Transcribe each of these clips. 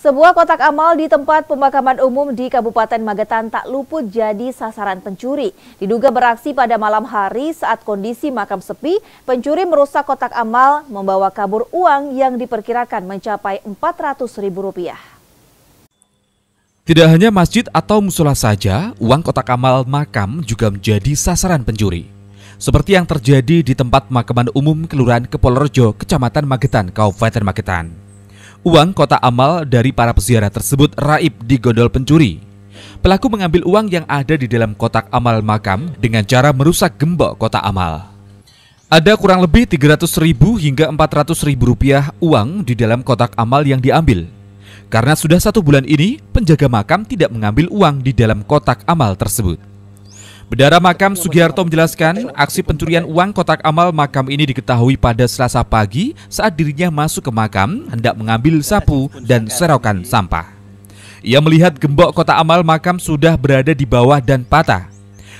Sebuah kotak amal di tempat pemakaman umum di Kabupaten Magetan tak luput jadi sasaran pencuri. Diduga beraksi pada malam hari saat kondisi makam sepi, pencuri merusak kotak amal membawa kabur uang yang diperkirakan mencapai Rp400.000. Tidak hanya masjid atau musola saja, uang kotak amal makam juga menjadi sasaran pencuri. Seperti yang terjadi di tempat pemakaman umum Kelurahan Kepolrejo, Kecamatan Magetan, Kabupaten Magetan. Uang kotak amal dari para peziarah tersebut raib di gondol pencuri. Pelaku mengambil uang yang ada di dalam kotak amal makam dengan cara merusak gembok kotak amal. Ada kurang lebih 300 ribu hingga 400 ribu rupiah uang di dalam kotak amal yang diambil. Karena sudah satu bulan ini, penjaga makam tidak mengambil uang di dalam kotak amal tersebut. Bedara Makam Sugiharto menjelaskan, aksi pencurian uang kotak amal makam ini diketahui pada selasa pagi saat dirinya masuk ke makam, hendak mengambil sapu dan serokan sampah. Ia melihat gembok kotak amal makam sudah berada di bawah dan patah.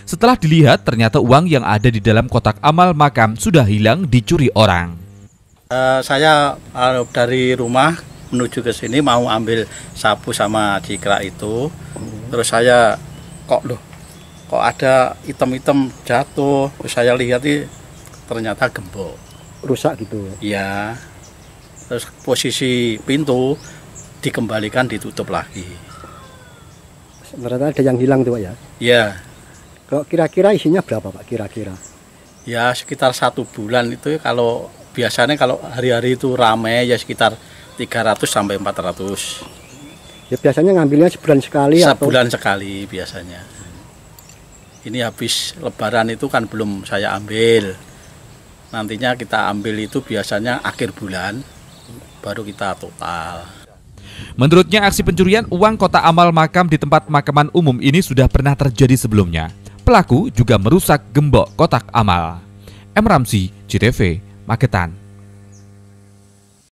Setelah dilihat, ternyata uang yang ada di dalam kotak amal makam sudah hilang dicuri orang. Uh, saya uh, dari rumah menuju ke sini mau ambil sapu sama cikra itu. Terus saya kok loh kok ada item-item jatuh saya lihat ini ternyata gembok rusak gitu ya terus posisi pintu dikembalikan ditutup lagi ternyata ada yang hilang tuh ya ya kalau kira-kira isinya berapa pak kira-kira ya sekitar satu bulan itu ya, kalau biasanya kalau hari-hari itu ramai ya sekitar 300 sampai 400 ya biasanya ngambilnya sebulan sekali sebulan atau... sekali biasanya ini habis lebaran itu kan belum saya ambil nantinya kita ambil itu biasanya akhir bulan baru kita total Menurutnya aksi pencurian uang kota amal makam di tempat makaman umum ini sudah pernah terjadi sebelumnya. Pelaku juga merusak gembok kotak amal. M. Ramsi, CTV, Magetan.